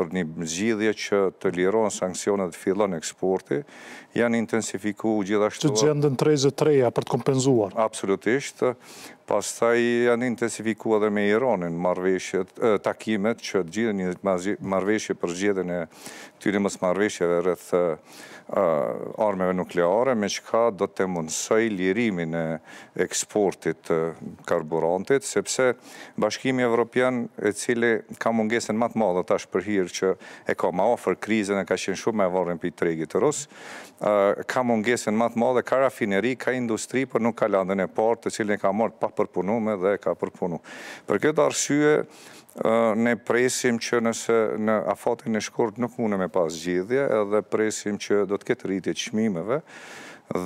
për një mëzgjidhje që të liron sankcionet fillon eksporti, janë intensifiku gjithashtu... Që gjendën 33 a për të kompenzuar? Absolutisht, pas taj janë intensifiku edhe me Ironin takimet që gjithë një marveshje për gjithën e tyri mësë marveshjeve rrëth armeve nukleare, me qka do të mundësaj lirimin e eksportit karburantit, sepse bashkimi evropian e cili ka mungesin matë madhë tash për hirë mënyrë që e ka ma ofër krizën e ka qenë shumë me vorën për i tregit të rusë, ka mungesën matë madhe, ka rafineri, ka industri, për nuk ka landën e partë, të cilën e ka mërë pa përpunume dhe ka përpunu. Për këtë arsye, ne presim që nëse në afatin e shkurt nuk mune me pas gjithje, edhe presim që do të këtë rritje qmimeve,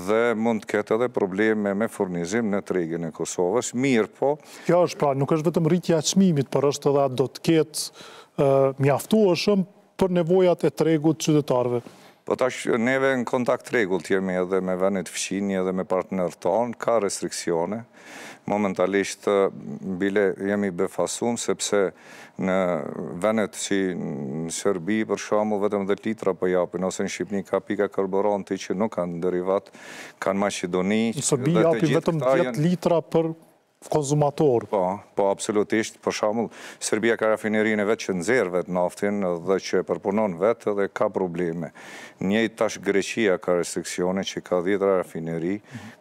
dhe mund të ketë edhe probleme me furnizim në tregin e Kosovës, mirë po... Kjo është pra, nuk është vetëm rritja qmimit, për është edhe do të ketë mjaftu o shumë për nevojat e tregut qytetarve. Po tash, neve në kontakt tregut të jemi edhe me venit fëshini edhe me partner tonë, ka restriksione, momentalisht bile jemi befasum, sepse në venet që në Shërbi, për shumë vetëm dhe litra për po japin, ose në Shqipni ka pika të që nuk kanë derivat, kanë Macedoni. Në Shërbi japin vetëm 10 litra për konzumator. Po, po, absolutisht, për shamull, Serbia ka rafinerin e vetë që nëzirë vetë naftin dhe që e përpunon vetë dhe ka probleme. Njëj tash Greqia ka restriksione që ka dhjetra rafineri,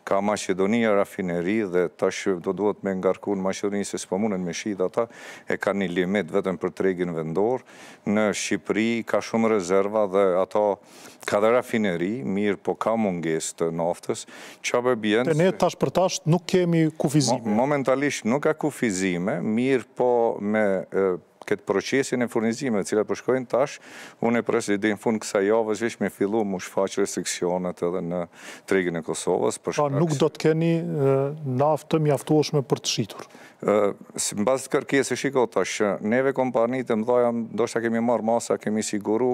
ka Macedonia rafineri dhe tash do duhet me ngarku në Macedonia se s'pëmunën me shi dhe ta e ka një limit vetën për tregin vendor. Në Shqipëri ka shumë rezerva dhe ato ka dhe rafineri, mirë po ka munges të naftës, që a bërbjen... ne tash për tash nuk kemi kufizime mentalisht nuk ka ku fizime, mirë po me këtë procesin e furnizime, dhe cilat përshkojnë tash, unë e presë fund kësa javës vishë me fillu më shfaqë restriksionet edhe në tregin e Kosovës. Pa, po, nuk do të keni naftë të mjaftuoshme për të shqitur? Si më bazë të kërkjes e shikot, neve kompanit e më dhaja, do shta kemi marë masa, kemi siguru,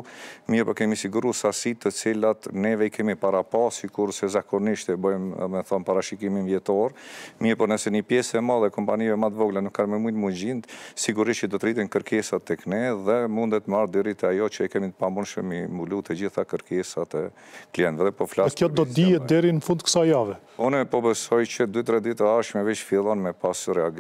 mirë për po kemi siguru sasit të cilat neve i kemi para pa, si kur se zakonisht e bëjmë, me thonë, para shikimin vjetor, mirë për po nëse një pjesë e madhe, kompanive matë vogla, nuk karme me mujtë gjindë, sigurisht që do të rritin kërkesat të këne, dhe mundet marë dyrit e ajo që i kemi të pambun shëmi mullu të gjitha kërkesat të klientëve. E po kjo do dhije dherin fund kësa jave? po 2-3 veç fillon me